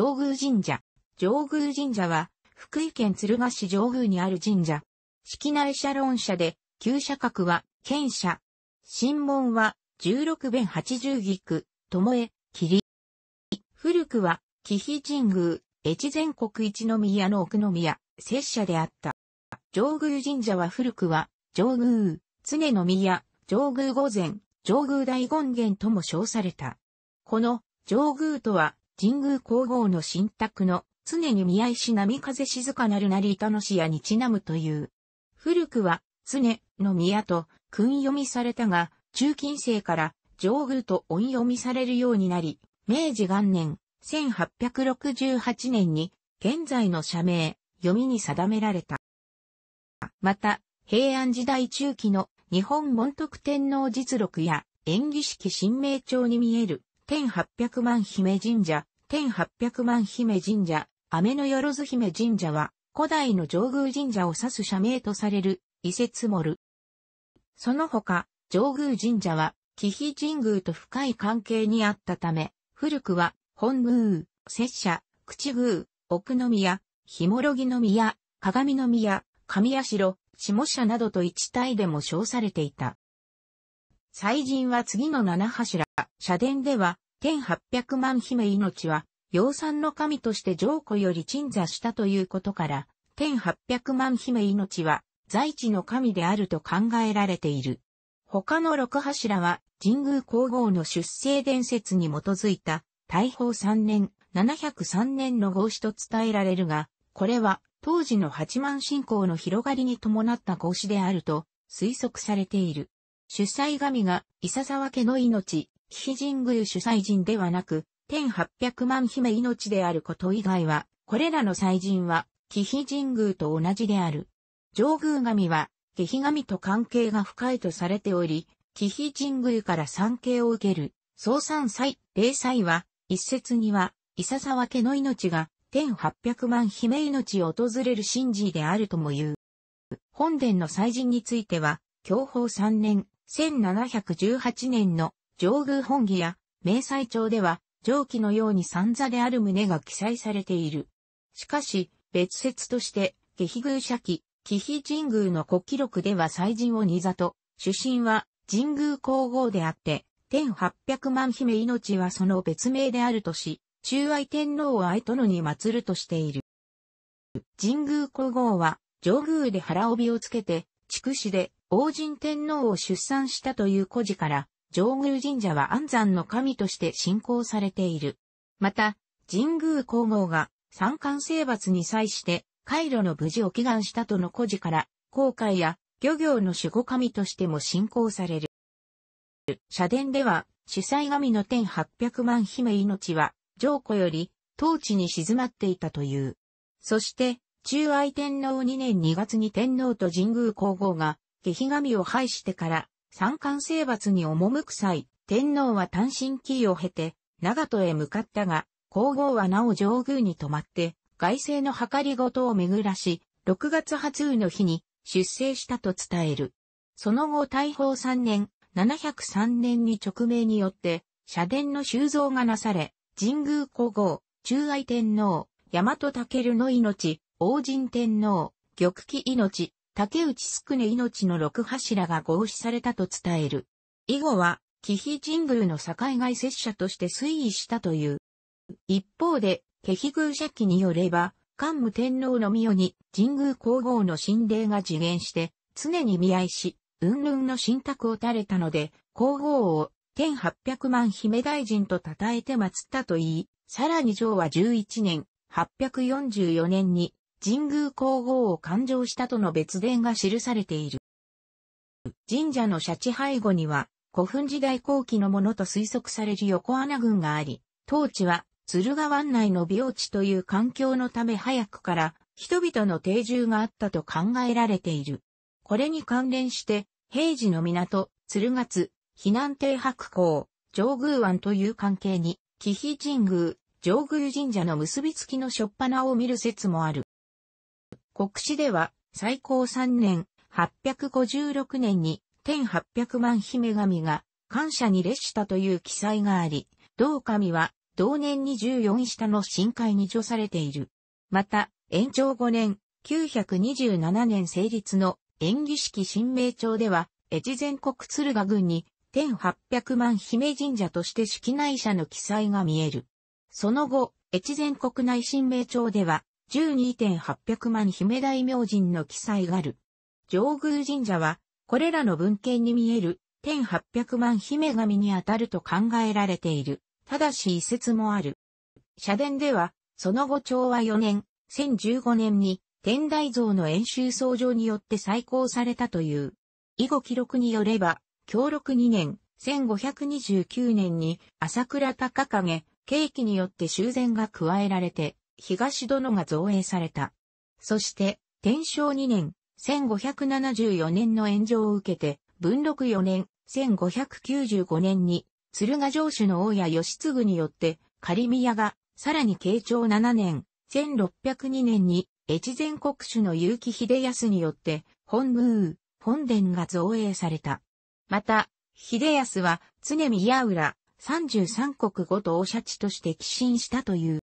上宮神社。上宮神社は、福井県鶴ヶ市上宮にある神社。式内社論社で、旧社格は、県社。新門は、十六弁八十義区、巴、霧。古くは、紀比神宮、越前国一宮の奥宮、拙者であった。上宮神社は古くは、上宮、常の宮、上宮御前、上宮大権現とも称された。この、上宮とは、神宮皇后の神託の常に見合いし波風静かなるなりの市やにちなむという。古くは常の宮と訓読みされたが、中近世から上宮と音読みされるようになり、明治元年1868年に現在の社名、読みに定められた。また、平安時代中期の日本文徳天皇実録や演技式神明帳に見える天八百万姫神社、天八百万姫神社、雨のよろず姫神社は、古代の上宮神社を指す社名とされる、伊勢積もる。その他、上宮神社は、紀比神宮と深い関係にあったため、古くは、本宮、拙者、口宮、奥宮、ひもろぎ宮、鏡宮、神社、下社などと一体でも称されていた。祭神は次の七柱、社殿では、天800万姫命は、養蚕の神として上古より鎮座したということから、天800万姫命は、在地の神であると考えられている。他の六柱は、神宮皇后の出生伝説に基づいた、大宝三年、七百三年の合詞と伝えられるが、これは、当時の八万信仰の広がりに伴った合詞であると、推測されている。主催神が、伊佐沢家の命、比神宮主催神ではなく、天800万姫命であること以外は、これらの祭神は、紀比神宮と同じである。上宮神は、紀比神と関係が深いとされており、紀比神宮から参詣を受ける、総三祭、霊祭は、一説には、伊佐沢家の命が、天800万姫命を訪れる神事であるとも言う。本殿の祭神については、享保3年、1718年の上宮本義や明細帳では、上記のように三座である旨が記載されている。しかし、別説として、下飛宮社記、紀比神宮の古記録では祭神を二座と、主神は神宮皇后であって、天800万姫命はその別名であるとし、中愛天皇を愛殿に祀るとしている。神宮皇后は、上宮で腹帯をつけて、畜死で王神天皇を出産したという故事から、上宮神社は安山の神として信仰されている。また、神宮皇后が三冠征伐に際して、回路の無事を祈願したとの故事から、航海や漁業の守護神としても信仰される。社殿では、主催神の天八百万姫命は、上古より、当地に静まっていたという。そして、中愛天皇2年2月に天皇と神宮皇后が、劇神を廃してから三冠征伐に赴く際、天皇は単身キーを経て、長門へ向かったが、皇后はなお上宮に泊まって、外政の計りごとを巡らし、6月初雨の日に出征したと伝える。その後大宝3年、703年に直命によって、社殿の修造がなされ、神宮皇后、中愛天皇、大和武の命、王神天皇、玉器命、竹内宿ね命の六柱が合祀されたと伝える。以後は、紀比神宮の境外拙者として推移したという。一方で、紀比宮社記によれば、桓武天皇の御代に神宮皇后の神霊が次元して、常に見合いし、云々の神託を垂れたので、皇后を天八百万姫大臣と称えて祀ったと言い、さらに上は11年、844年に神宮皇后を勘定したとの別伝が記されている。神社のシャチ背後には、古墳時代後期のものと推測される横穴群があり、当地は鶴ヶ湾内の病地という環境のため早くから人々の定住があったと考えられている。これに関連して、平時の港、鶴勝、避難亭白港、上宮湾という関係に、紀比神宮、上宮神社の結びつきのしょっぱなを見る説もある。国史では最高3年、856年に天800万姫神が感謝に列したという記載があり、同神は同年に14下の深海に除されている。また、延長5年、927年成立の演技式新名帳では、越前国鶴賀郡に天800万姫神社として式内社の記載が見える。その後、越前国内新名帳では、12.800万姫大明神の記載がある。上宮神社は、これらの文献に見える、1800万姫神にあたると考えられている。ただし遺説もある。社殿では、その後昭和4年、1015年に、天台像の演習創上によって再興されたという。以後記録によれば、協力。2年、1529年に、朝倉高影、景気によって修繕が加えられて、東殿が造営された。そして、天正2年、1574年の炎上を受けて、文禄4年、1595年に、鶴ヶ城主の大谷義継によって、仮宮が、さらに慶長7年、1602年に、越前国主の結城秀康によって、本宮、本殿が造営された。また、秀康は、常宮浦、33国ごとお社地として寄進したという。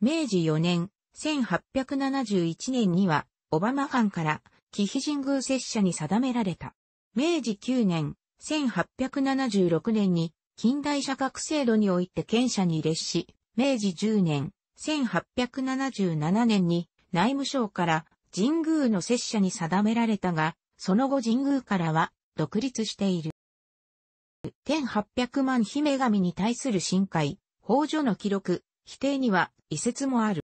明治4年、1871年には、オバマ藩から、紀比神宮拙者に定められた。明治9年、1876年に、近代社学制度において県社に列し、明治10年、1877年に、内務省から神宮の拙者に定められたが、その後神宮からは、独立している。1800万姫神に対する深海、法女の記録、否定には遺説もある。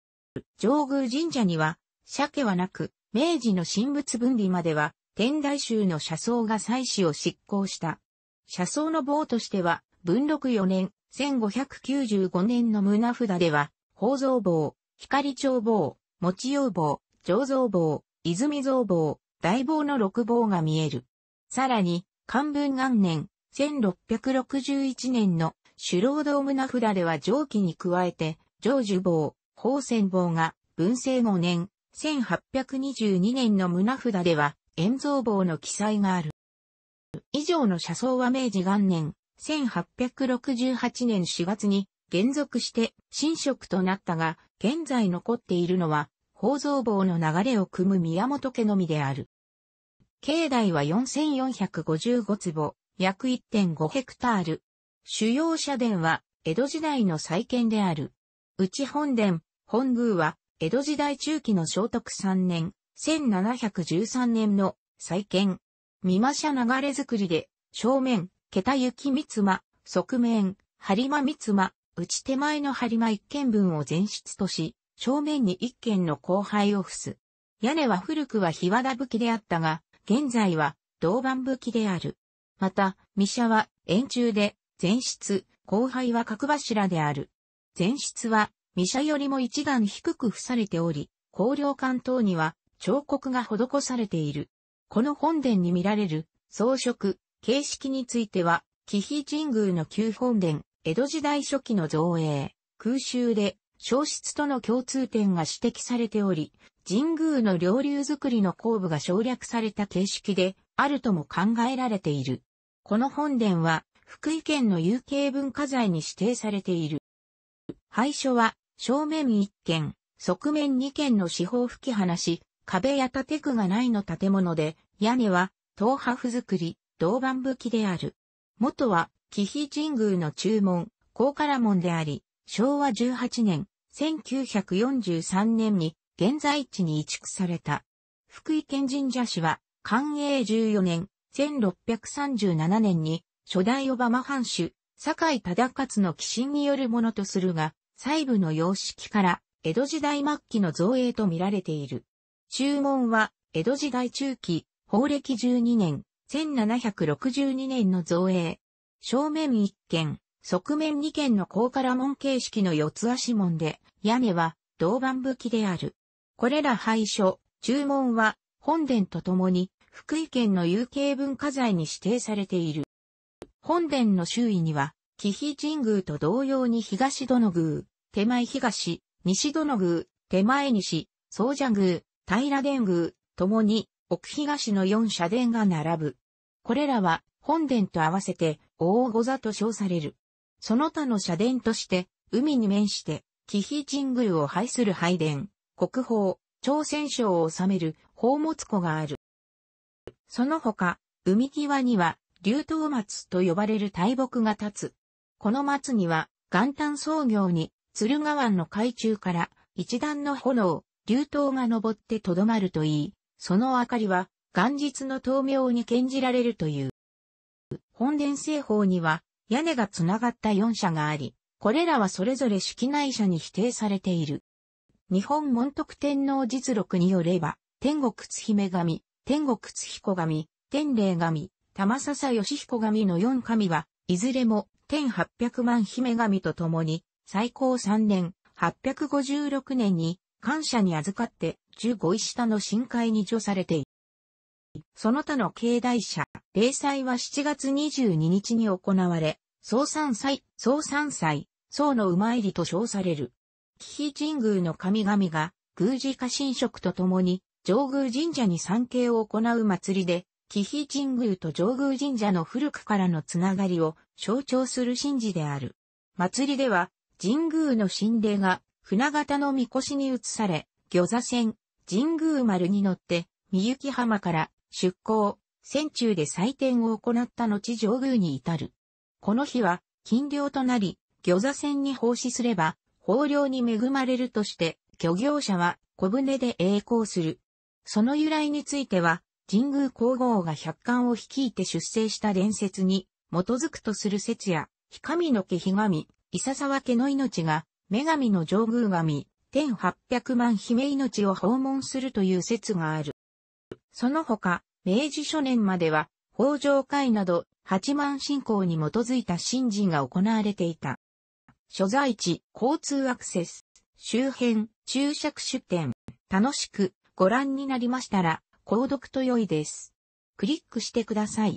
上宮神社には、鮭はなく、明治の神仏分離までは、天台宗の社僧が祭祀を執行した。社僧の棒としては、文禄四年、1595年の胸札では、宝蔵棒、光帳棒、持用棒、醸造棒、泉造棒、大棒の六棒が見える。さらに、漢文元年、1661年のシュロードム名札では上記に加えて、常樹坊、宝泉坊が、文政5年、1822年の胸札では、円蔵坊の記載がある。以上の車窓は明治元年、1868年4月に、減続して新職となったが、現在残っているのは、宝蔵坊の流れを組む宮本家のみである。境内は4455坪、約1.5ヘクタール、主要社殿は、江戸時代の再建である。内本殿、本宮は、江戸時代中期の聖徳3年、1713年の再建。見馬社流れ作りで、正面、桁雪三間、側面、張間三間、内手前の張間一軒分を全室とし、正面に一軒の後輩を付す。屋根は古くは日和田武器であったが、現在は銅板武器である。また、三社は円柱で、前室、後輩は角柱である。前室は、三シよりも一段低く付されており、高梁関東には彫刻が施されている。この本殿に見られる装飾、形式については、紀比神宮の旧本殿、江戸時代初期の造営、空襲で、消失との共通点が指摘されており、神宮の両流作りの後部が省略された形式で、あるとも考えられている。この本殿は、福井県の有形文化財に指定されている。廃所は、正面1軒、側面2軒の四方吹き放し、壁や建具がないの建物で、屋根は、東波造り、銅板吹きである。元は、紀比神宮の中門、高唐門であり、昭和18年、1943年に、現在地に移築された。福井県神社市は、寛永14年、1637年に、初代オバマ藩主、坂井忠勝の寄進によるものとするが、細部の様式から、江戸時代末期の造営と見られている。注文は、江戸時代中期、法暦12年、1762年の造営。正面1軒、側面2軒の高から門形式の四つ足門で、屋根は銅板武器である。これら廃所、注文は、本殿と共に、福井県の有形文化財に指定されている。本殿の周囲には、紀比神宮と同様に東殿宮、手前東、西殿宮、手前西、総社宮、平殿宮、ともに、奥東の四社殿が並ぶ。これらは、本殿と合わせて、大御座と称される。その他の社殿として、海に面して、紀比神宮を拝する拝殿、国宝、朝鮮省を治める宝物庫がある。その他、海際には、竜頭松と呼ばれる大木が立つ。この松には、元旦創業に、鶴ヶ湾の海中から一段の炎、竜頭が昇ってとどまるといい、その明かりは、元日の灯明に献じられるという。本殿製法には、屋根がつながった四社があり、これらはそれぞれ式内社に否定されている。日本門徳天皇実録によれば、天国津姫神、天国津彦神、天霊神、玉笹義彦神の四神は、いずれも、天八百万姫神と共に、最高三年、八百五十六年に、感謝に預かって、十五位下の深海に除されている。その他の境内者、例祭は7月22日に行われ、総三祭、総三祭、総の馬入りと称される。紀比神宮の神々が、宮司家神職と共に、上宮神社に参詣を行う祭りで、紀比神宮と上宮神社の古くからのつながりを象徴する神事である。祭りでは、神宮の神霊が船形の神輿に移され、魚座船、神宮丸に乗って、三雪浜から出港、船中で祭典を行った後上宮に至る。この日は、禁漁となり、魚座船に奉仕すれば、豊漁に恵まれるとして、漁業者は小舟で栄光する。その由来については、神宮皇后が百官を率いて出征した伝説に、基づくとする説や、日神の家日神、伊佐沢家の命が、女神の上宮神、天八百万姫命を訪問するという説がある。その他、明治初年までは、法上会など、八幡信仰に基づいた神事が行われていた。所在地、交通アクセス、周辺、注釈出店、楽しくご覧になりましたら、購読と良いです。クリックしてください。